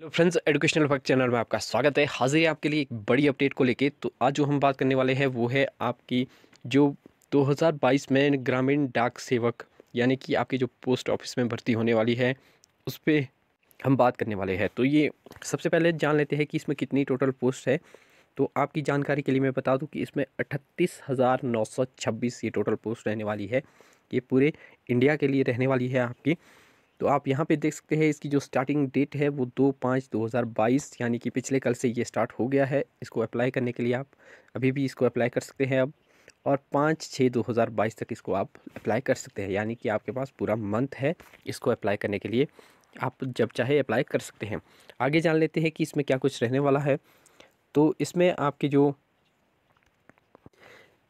hello friends educational fact channel में आपका स्वागत है हाजिर है आपके लिए एक बड़ी अपडेट को लेके तो आज जो हम बात करने वाले हैं वो है आपकी जो 2022 में ग्रामीण डाक सेवक यानी कि आपकी जो पोस्ट ऑफिस में भर्ती होने वाली है उस पर हम बात करने वाले हैं तो ये सबसे पहले जान लेते हैं कि इसमें कितनी टोटल पोस्ट है तो आपकी जानकारी के लिए मैं बता दूँ कि इसमें अट्ठतीस हज़ार नौ सौ छब्बीस ये टोटल पोस्ट रहने वाली है ये पूरे इंडिया के लिए रहने वाली है आपकी तो आप यहाँ पे देख सकते हैं इसकी जो स्टार्टिंग डेट है वो दो पाँच दो हज़ार बाईस यानी कि पिछले कल से ये स्टार्ट हो गया है इसको अप्लाई करने के लिए आप अभी भी इसको अप्लाई कर सकते हैं अब और पाँच छः दो हज़ार बाईस तक इसको आप अप्लाई कर सकते हैं यानी कि आपके पास पूरा मंथ है इसको अप्लाई करने के लिए आप जब चाहे अप्लाई कर सकते हैं आगे जान लेते हैं कि इसमें क्या कुछ रहने वाला है तो इसमें आपके जो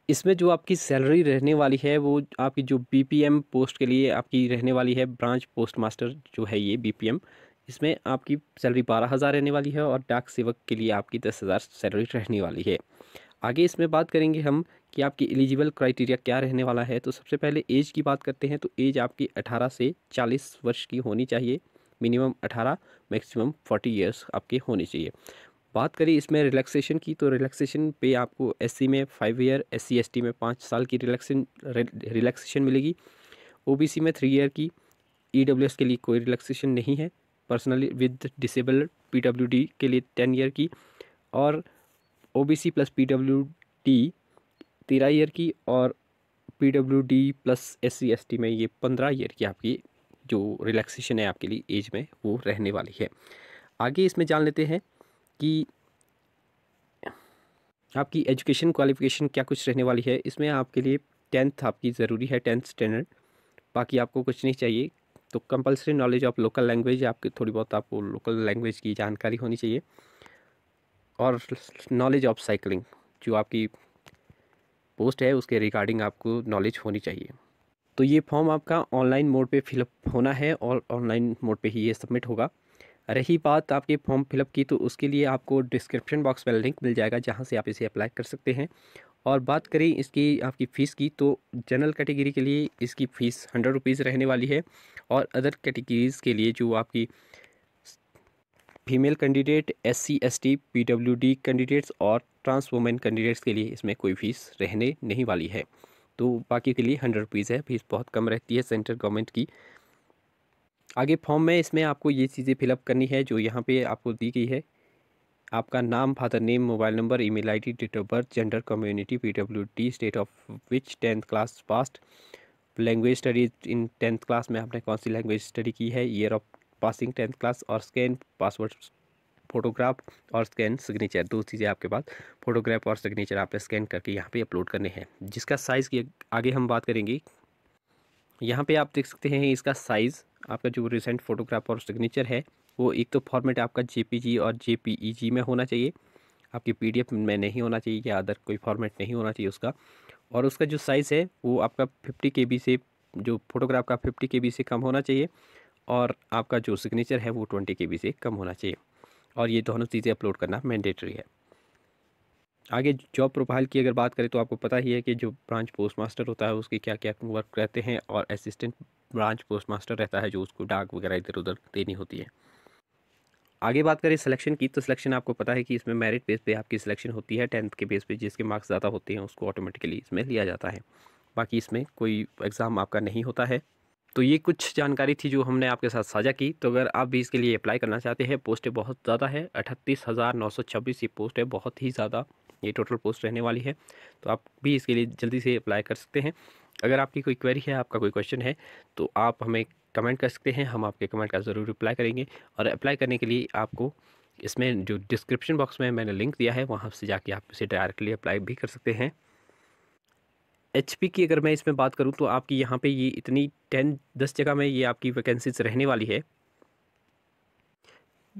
इसमें जो आपकी सैलरी रहने वाली है वो आपकी जो बीपीएम पोस्ट के लिए आपकी रहने वाली है ब्रांच पोस्ट मास्टर जो है ये बीपीएम इसमें आपकी सैलरी बारह हज़ार रहने वाली है और डाक सेवक के लिए आपकी दस हज़ार सैलरी रहने वाली है आगे इसमें बात करेंगे हम कि आपकी एलिजिबल क्राइटेरिया क्या रहने वाला है तो सबसे पहले एज की बात करते हैं तो एज आपकी अठारह से चालीस वर्ष की होनी चाहिए मिनिमम अठारह मैक्सिमम फोर्टी ईयर्स आपके होने चाहिए बात करें इसमें रिलैक्सेशन की तो रिलैक्सेशन पे आपको एससी में फाइव ईयर एससी एसटी में पाँच साल की रिलैक्सेशन रिलैक्सेशन मिलेगी ओबीसी में थ्री ईयर की ईडब्ल्यू e के लिए कोई रिलैक्सेशन नहीं है पर्सनली विद डिसेबल पीडब्ल्यूडी के लिए टेन ईयर की और ओ प्लस पी तेरह ईयर की और डी प्लस एस टी में ये पंद्रह ईयर की आपकी जो रिलैक्सेशन है आपके लिए एज में वो रहने वाली है आगे इसमें जान लेते हैं कि आपकी एजुकेशन क्वालिफिकेशन क्या कुछ रहने वाली है इसमें आपके लिए टेंथ आपकी ज़रूरी है टेंथ स्टैंडर्ड बाकी आपको कुछ नहीं चाहिए तो compulsory knowledge of local language आपकी थोड़ी बहुत आपको लोकल लैंग्वेज की जानकारी होनी चाहिए और नॉलेज ऑफ साइकिलिंग जो आपकी पोस्ट है उसके रिगार्डिंग आपको नॉलेज होनी चाहिए तो ये फॉर्म आपका ऑनलाइन मोड पे फिलअप होना है और ऑनलाइन मोड पे ही ये सबमिट होगा रही बात आपके फॉर्म फिलअप की तो उसके लिए आपको डिस्क्रिप्शन बॉक्स में लिंक मिल जाएगा जहाँ से आप इसे अप्लाई कर सकते हैं और बात करें इसकी आपकी फ़ीस की तो जनरल कैटेगरी के लिए इसकी फ़ीस हंड्रेड रुपीज़ रहने वाली है और अदर कैटेगरीज़ के लिए जो आपकी female candidate S C S T P W D candidates और ट्रांस वुमेन कैंडिडेट्स के लिए इसमें कोई फ़ीस रहने नहीं वाली है तो बाकी के लिए हंड्रेड रुपीज़ है फीस बहुत कम रहती है सेंट्रल गवर्नमेंट की आगे फॉर्म में इसमें आपको ये चीज़ें फिलअप करनी है जो यहाँ पे आपको दी गई है आपका नाम father name mobile number email ID date of birth gender community PWD state of which tenth class past language studies in tenth class में आपने कौन सी लैंग्वेज स्टडी की है year of passing tenth class और स्कैन पासवर्ड फोटोग्राफ और scan signature दो चीज़ें आपके पास फोटोग्राफ और सिग्नेचर आपने स्कैन करके यहाँ पे अपलोड करने हैं जिसका साइज़ की आगे हम बात करेंगे यहाँ पे आप देख सकते हैं इसका साइज़ आपका जो रिसेंट फोटोग्राफ और सिग्नेचर है वो एक तो फॉर्मेट आपका जे और जे e में होना चाहिए आपके पी में नहीं होना चाहिए या अदर कोई फॉर्मेट नहीं होना चाहिए उसका और उसका जो साइज़ है वो आपका फिफ्टी के से जो फोटोग्राफ का फिफ्टी के से कम होना चाहिए और आपका जो सिग्नेचर है वो ट्वेंटी के से कम होना चाहिए और ये दोनों चीज़ें अपलोड करना मैंडेटरी है आगे जॉब प्रोफाइल की अगर बात करें तो आपको पता ही है कि जो ब्रांच पोस्ट मास्टर होता है उसके क्या क्या वर्क रहते हैं और असिस्टेंट ब्रांच पोस्ट मास्टर रहता है जो उसको डाक वगैरह इधर उधर देनी होती है आगे बात करें सिलेक्शन की तो सिलेक्शन आपको पता है कि इसमें मेरिट बेस पे आपकी सिलेक्शन होती है टेंथ के बेस पे जिसके मार्क्स ज़्यादा होते हैं उसको ऑटोमेटिकली इसमें लिया जाता है बाकी इसमें कोई एग्ज़ाम आपका नहीं होता है तो ये कुछ जानकारी थी जो हमने आपके साथ साझा की तो अगर आप भी इसके लिए अप्लाई करना चाहते हैं पोस्टें बहुत ज़्यादा है अठतीस हज़ार नौ सौ छब्बीस ये पोस्ट है बहुत ही ज़्यादा ये टोटल पोस्ट रहने वाली है तो आप भी इसके लिए जल्दी से अप्लाई कर सकते हैं अगर आपकी कोई क्वेरी है आपका कोई क्वेश्चन है तो आप हमें कमेंट कर सकते हैं हम आपके कमेंट का ज़रूर अप्लाई करेंगे और अप्लाई करने के लिए आपको इसमें जो डिस्क्रिप्शन बॉक्स में मैंने लिंक दिया है वहाँ से जाके आप इसे डायरेक्टली अप्लाई भी कर सकते हैं एच की अगर मैं इसमें बात करूँ तो आपकी यहाँ पर ये इतनी टेन दस जगह में ये आपकी वैकेंसीज रहने वाली है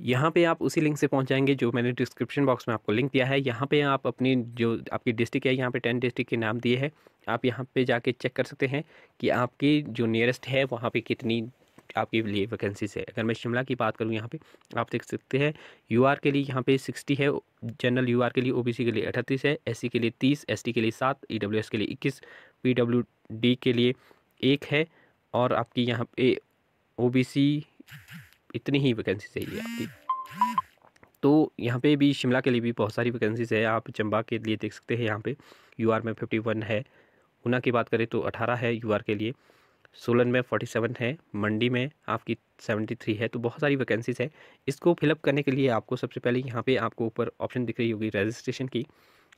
यहाँ पे आप उसी लिंक से पहुँच जाएंगे जो मैंने डिस्क्रिप्शन बॉक्स में आपको लिंक दिया है यहाँ पे आप अपनी जो आपकी डिस्ट्रिक्ट है यहाँ पे टेन डिस्ट्रिक्ट के नाम दिए हैं आप यहाँ पे जाके चेक कर सकते हैं कि आपकी जो नियरेस्ट है वहाँ पे कितनी आपके लिए वैकेंसीज है अगर मैं शिमला की बात करूँ यहाँ पर आप देख सकते हैं यू के लिए यहाँ पर सिक्सटी है जनरल यू के लिए ओ के लिए अठतीस है एस के लिए तीस एस के लिए सात ई e के लिए इक्कीस पी के लिए एक है और आपकी यहाँ पे ओ इतनी ही वैकेंसी चाहिए आपकी तो यहाँ पे भी शिमला के लिए भी बहुत सारी वैकेंसीज है आप चंबा के लिए देख सकते हैं यहाँ पे यूआर में 51 है ऊना की बात करें तो 18 है यूआर के लिए सोलन में 47 है मंडी में आपकी 73 है तो बहुत सारी वैकेंसीज है इसको फिलअप करने के लिए आपको सबसे पहले यहाँ पे आपको ऊपर ऑप्शन दिख रही होगी रजिस्ट्रेशन की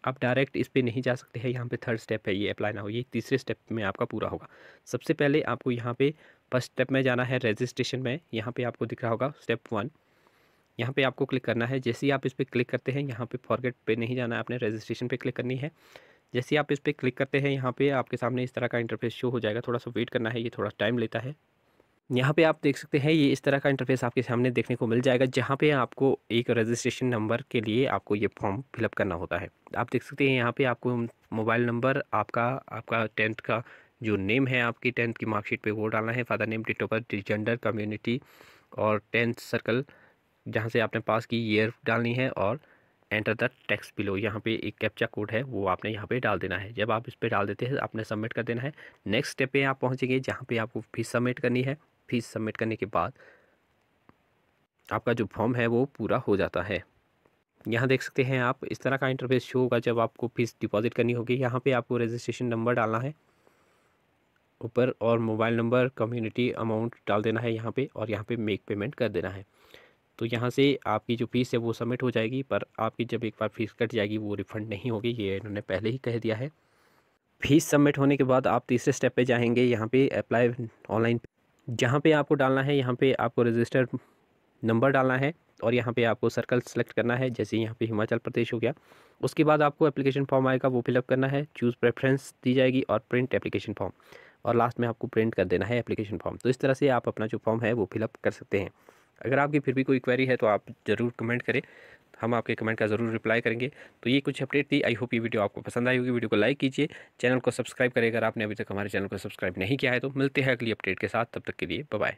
आप डायरेक्ट इस पर नहीं जा सकते हैं यहाँ पे थर्ड स्टेप है ये अप्लाई ना हो ये तीसरे स्टेप में आपका पूरा होगा सबसे पहले आपको यहाँ पे फर्स्ट स्टेप में जाना है रजिस्ट्रेशन में यहाँ पे आपको दिख रहा होगा स्टेप वन यहाँ पे आपको क्लिक करना है जैसे ही आप इस पर क्लिक करते हैं यहाँ पे फॉरगेट पे नहीं जाना है आपने रजिस्ट्रेशन पे क्लिक करनी है जैसे ही आप इस पर क्लिक करते हैं यहाँ पे आपके सामने इस तरह का इंटरफेस शो हो जाएगा थोड़ा सा वेट करना है ये थोड़ा टाइम लेता है यहाँ पे आप देख सकते हैं ये इस तरह का इंटरफेस आपके सामने देखने को मिल जाएगा जहाँ पे आपको एक रजिस्ट्रेशन नंबर के लिए आपको ये फॉर्म फिलअप करना होता है आप देख सकते हैं यहाँ पे आपको मोबाइल नंबर आपका आपका टेंथ का जो नेम है आपकी टेंथ की मार्कशीट पे वो डालना है father name date of birth gender community और टेंथ सर्कल जहाँ से आपने पास की ईयर डालनी है और एंटर द टेक्स्ट बिलो यहाँ पे एक कैप्चा कोड है वो आपने यहाँ पे डाल देना है जब आप इस पर डाल देते हैं आपने सबमिट कर देना है नेक्स्ट स्टेप पे आप पहुँचेंगे जहाँ पे आपको फीस सबमिट करनी है फीस सबमिट करने के बाद आपका जो फॉर्म है वो पूरा हो जाता है यहाँ देख सकते हैं आप इस तरह का इंटरफेस शो होगा जब आपको फीस डिपॉजिट करनी होगी यहाँ पे आपको रजिस्ट्रेशन नंबर डालना है ऊपर और मोबाइल नंबर कम्युनिटी अमाउंट डाल देना है यहाँ पे और यहाँ पे मेक पेमेंट कर देना है तो यहाँ से आपकी जो फ़ीस है वो सबमिट हो जाएगी पर आपकी जब एक बार फ़ीस कट जाएगी वो रिफ़ंड नहीं होगी ये इन्होंने पहले ही कह दिया है फ़ीस सबमिट होने के बाद आप तीसरे स्टेप पे जाएंगे यहाँ पे अप्लाई ऑनलाइन जहाँ पे आपको डालना है यहाँ पे आपको रजिस्टर नंबर डालना है और यहाँ पे आपको सर्कल सेलेक्ट करना है जैसे यहाँ पे हिमाचल प्रदेश हो गया उसके बाद आपको एप्लीकेशन फॉर्म आएगा वो फिलअप करना है चूज़ प्रेफरेंस दी जाएगी और प्रिंट एप्लीकेशन फॉर्म और लास्ट में आपको प्रिंट कर देना है एप्लीकेशन फॉर्म तो इस तरह से आप अपना जो फॉर्म है वो फिलअप कर सकते हैं अगर आपकी फिर भी कोई क्वेरी है तो आप ज़रूर कमेंट करें हम आपके कमेंट का ज़रूर रिप्लाई करेंगे तो ये कुछ अपडेट थी आई होप ये वीडियो आपको पसंद आई होगी वीडियो को लाइक कीजिए चैनल को सब्सक्राइब करें अगर आपने अभी तक हमारे चैनल को सब्सक्राइब नहीं किया है तो मिलते हैं अगली अपडेट के साथ तब तक के लिए बाय